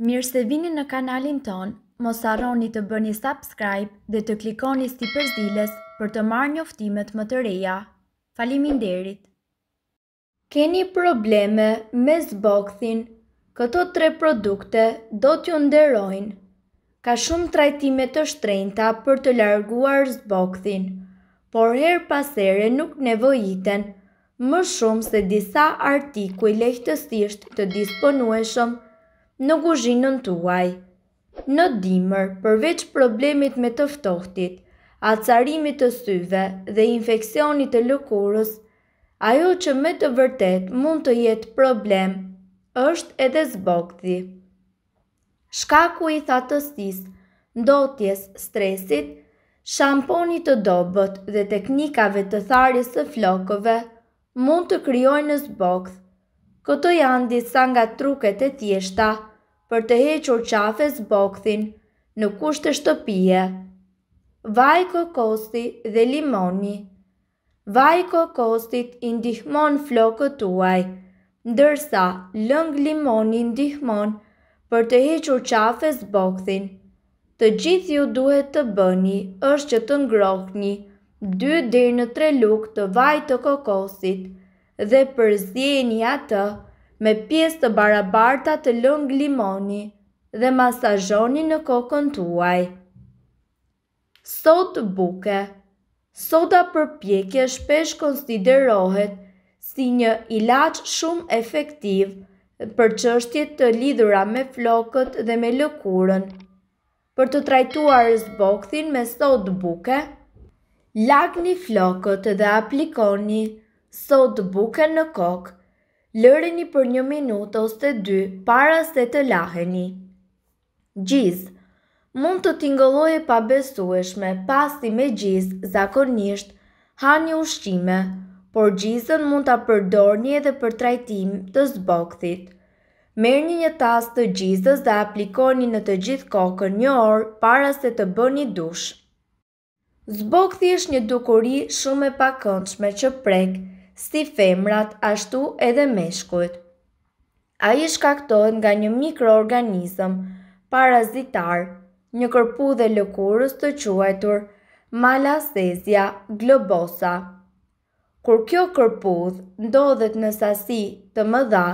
Mirë se vini në kanalin ton, mos arroni të bëni subscribe dhe të klikoni sti përzdiles për të marrë një më të reja. Falimin derit! Keni probleme me zbokthin, këto tre produkte do t'ju nderojnë. Ka shumë trajtime të shtrejnëta për të larguar zbokthin, por her pasere nuk nevojiten më shumë se disa artikuj lehtësisht të disponueshëm në guzhinën tuaj. Në dimër, përveç problemit me tëftohtit, acarimit të syve dhe infekcionit të lëkurës, ajo që me të vërtet mund të jetë problem, është edhe zbogti. Shkaku i thatësis, ndotjes, stresit, shamponi të dobët dhe teknikave të tharjes së flokëve mund të kryojnë në zbogth. Këto janë disa nga truket e thjeshta për të hequr qafes bokthin në kusht të shtëpije. Vaj kokosti dhe limoni Vaj kokostit indihmon flokët tuaj, ndërsa lëng limoni indihmon për të hequr qafes bokthin. Të gjithë ju duhet të bëni është që të ngrohni 2 dhe në 3 lukë të vaj të kokosit dhe përzjeni atë të me pjesë të barabarta të lëng limoni dhe masajoni në kokën tuaj. Sot buke Soda për pjekje shpesh konsiderohet si një ilaq shumë efektiv për qështjet të lidhura me flokët dhe me lëkurën. Për të trajtuar zbokthin me sot buke, lakni flokët dhe aplikoni sot buke në kokë lëreni për një minutë ose dy para se të laheni. Gjiz Mund të tingëlloje pa besueshme pasi me gjiz zakonisht ha një ushqime, por gjizën mund të përdorni edhe për trajtim të zbokthit. Merë një tas të gjizës dhe aplikoni në të gjithë kokën një orë para se të bëni dush. Zbokthi është një dukuri shumë e pakëndshme që prekë si femrat ashtu edhe meshkujt. A i shkaktohet nga një mikroorganizm parazitar, një kërpu dhe lëkurës të quajtur malasezia globosa. Kur kjo kërpudh ndodhet në sasi të mëdha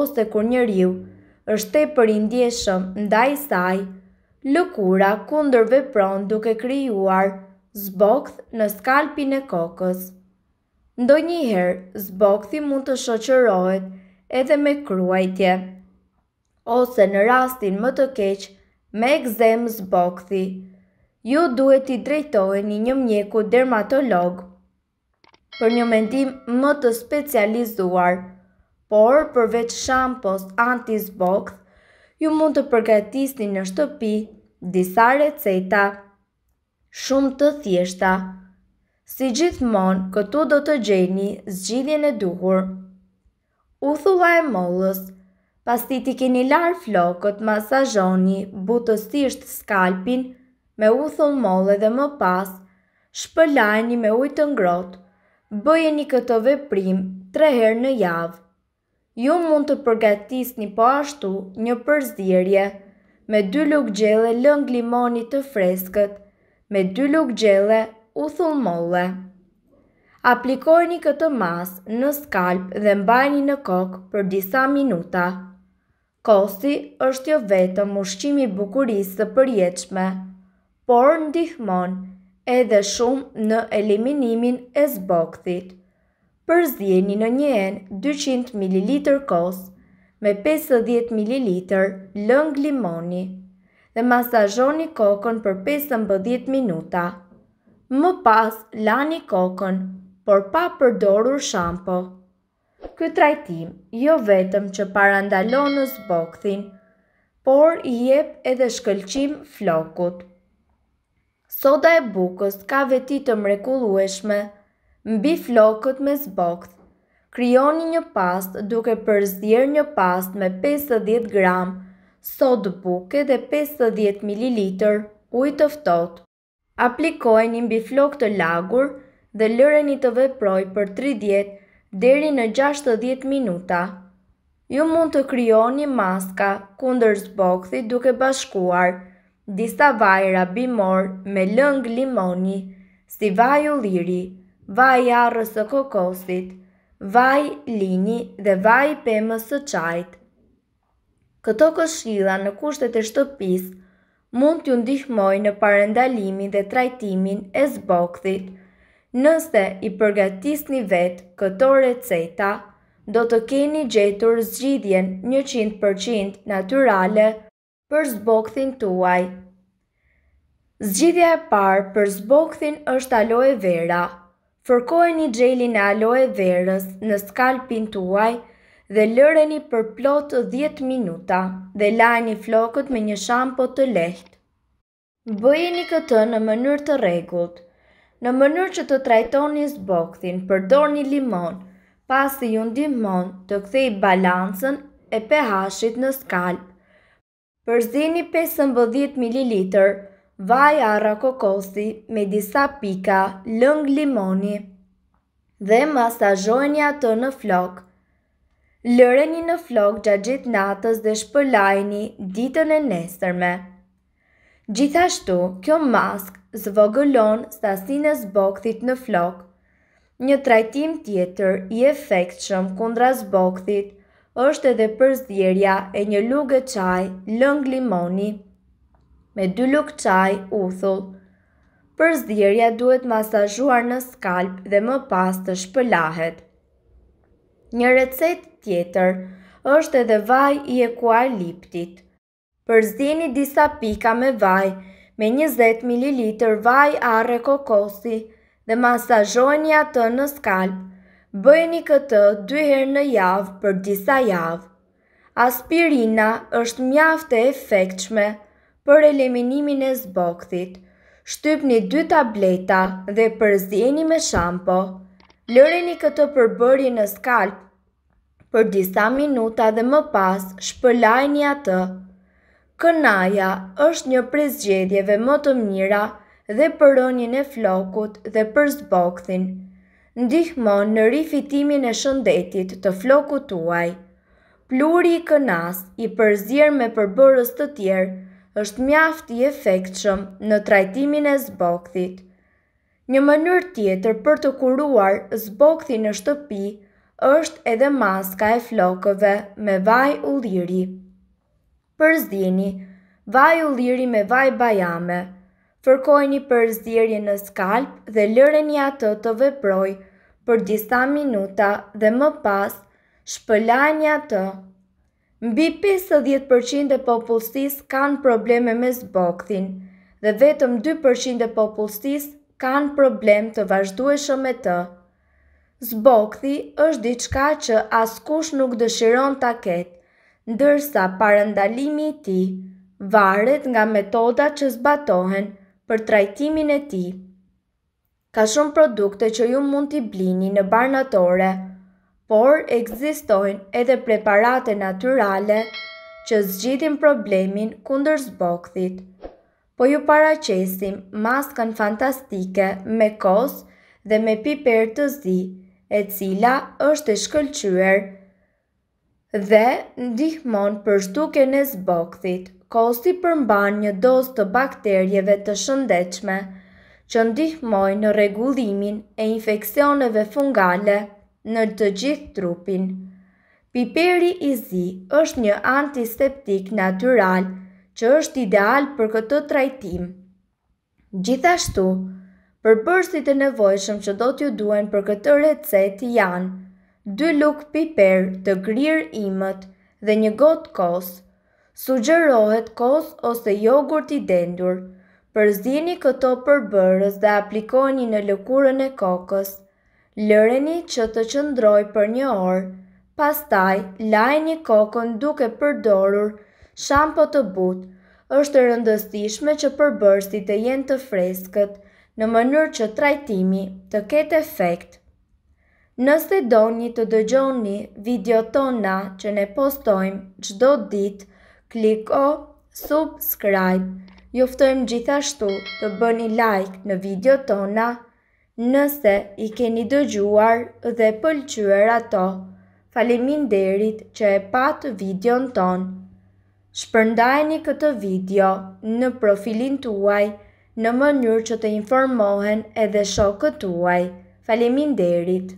ose kur njeriu është e përindjeshëm ndaj saj, lëkura kundër vepron duke krijuar zbokth në skalpin e kokës. Ndo njëherë, zbokthi mund të shoqërohet edhe me kruajtje. Ose në rastin më të keqë, me egzem zbokthi. Ju duhet i drejtojni një mjeku dermatolog për një mendim më të specializuar, por përveç shampos anti-zbokth, ju mund të përgatisni në shtëpi disa receta shumë të thjeshta. Si gjithmonë, këtu do të gjeni zgjidhjen e duhur. Uthulla e mollës Pas ti ti keni larë flokët, masajoni butësisht skalpin me uthull mollë dhe më pas, shpëlajni me ujtë të ngrot, bëjeni këto veprim tre herë në javë. Ju mund të përgatisni po ashtu një përzirje me dy lukë gjele lëng limonit të freskët, me dy luk gjele u molle Aplikojni këtë mas në skalp dhe mbajni në kokë për disa minuta. Kosti është jo vetëm ushqimi bukurisë të përjetshme, por ndihmon edhe shumë në eliminimin e zbokthit. Përzjeni në një 200 ml kos me 50 ml lëng limoni dhe masazhoni kokën për 15 minuta. Më pas lani kokën, por pa përdorur shampo. Ky trajtim jo vetëm që parandalon në zbokthin, por i jep edhe shkëlqim flokut. Soda e bukës ka veti të mrekullueshme, mbi flokët me zbokth. Kryoni një past duke përzdjer një past me 50 gram, sod buke dhe 50 ml ujtë të ftohtë aplikojni mbi flok të lagur dhe lëreni të veproj për 30 deri në 60 minuta. Ju mund të një maska kunder zbokthi duke bashkuar disa vajra bimor me lëng limoni, si vaj u liri, vaj arës së kokosit, vaj lini dhe vaj pëmës së qajt. Këto këshila në kushtet e shtëpisë mund t'ju ndihmoj në parandalimin dhe trajtimin e zbokthit. Nëse i përgatisni vetë këto receta, do të keni gjetur zgjidhjen 100% natyrale për zbokthin tuaj. Zgjidhja e parë për zbokthin është aloe vera. Fërkojeni gjelin e aloe verës në skalpin tuaj dhe lëreni për plot 10 minuta dhe lajni flokët me një shampo të lehtë. Bëjeni këtë në mënyrë të rregullt. Në mënyrë që të trajtoni zbokthin, përdorni limon, pasi ju ndihmon të kthej balancën e pH-it në skalp. Përzini 15 ml vaj arra kokosi me disa pika lëng limoni dhe masazhojeni atë në flokë lëreni në flok gjagjit natës dhe shpëlajni ditën e nesërme. Gjithashtu, kjo mask zvogëlon stasin e zbokthit në flok. Një trajtim tjetër i efekt shumë kundra zbokthit është edhe përzdjerja e një lugë qaj lëng limoni me dy lukë qaj uthull. Përzdjerja duhet masazhuar në skalp dhe më pas të shpëlahet. Një recet tjetër është edhe vaj i e kuaj liptit. Përzdini disa pika me vaj, me 20 ml vaj arre kokosi dhe masajoni atë në skalp, bëjni këtë dyher në javë për disa javë. Aspirina është mjaftë e efektshme për eliminimin e zbokthit. Shtypni 2 tableta dhe përzdjeni me shampo lëreni këtë përbërje në skalp për disa minuta dhe më pas shpëlajni atë. Kënaja është një prezgjedjeve më të mira dhe për e flokut dhe për zbokthin. Ndihmon në rifitimin e shëndetit të flokut tuaj. Pluri i kënas i përzirë me përbërës të tjerë është mjafti efektshëm në trajtimin e zbokthit. Një mënyrë tjetër për të kuruar zbokthi në shtëpi është edhe maska e flokëve me vaj u liri. Për zdini, vaj u liri me vaj bajame, fërkojni për në skalp dhe lëreni atë të veproj për disa minuta dhe më pas shpëlajni atë. Mbi 50% e popullsis kanë probleme me zbokthin dhe vetëm 2% e popullsis kanë problem të vazhdueshëm me të. Zbokthi është diçka që askush nuk dëshiron ta ketë, ndërsa parandalimi i tij varet nga metoda që zbatohen për trajtimin e tij. Ka shumë produkte që ju mund t'i blini në barnatore, por ekzistojnë edhe preparate naturale që zgjidhin problemin kundër zbokthit po ju paracesim maskën fantastike me kos dhe me piper të zi, e cila është e shkëllqyër dhe ndihmon për shtuke në zbokthit. Kosti përmban një dos të bakterjeve të shëndechme, që ndihmoj në regullimin e infekcioneve fungale në të gjithë trupin. Piperi i zi është një antiseptik naturalë, që është ideal për këtë trajtim. Gjithashtu, përbërësit e nevojshëm që do t'ju duen për këtë recetë janë 2 lukë piper të grirë imët dhe një gotë kosë. Sugërohet kosë ose jogurt i dendur. Përzini këto përbërës dhe aplikoni në lëkurën e kokës. Lëreni që të qëndroj për një orë. Pastaj, lajni kokën duke përdorur Shampo të butë është rëndëstishme që përbërsi të jenë të freskët në mënyrë që trajtimi të ketë efekt. Nëse do një të dëgjoni video tona që ne postojmë gjdo dit, kliko subscribe. Juftojmë gjithashtu të bëni like në video tona nëse i keni dëgjuar dhe pëlqyër ato. Falimin derit që e patë video në tonë shpërndajni këtë video në profilin tuaj në mënyrë që të informohen edhe shokët tuaj. Faleminderit.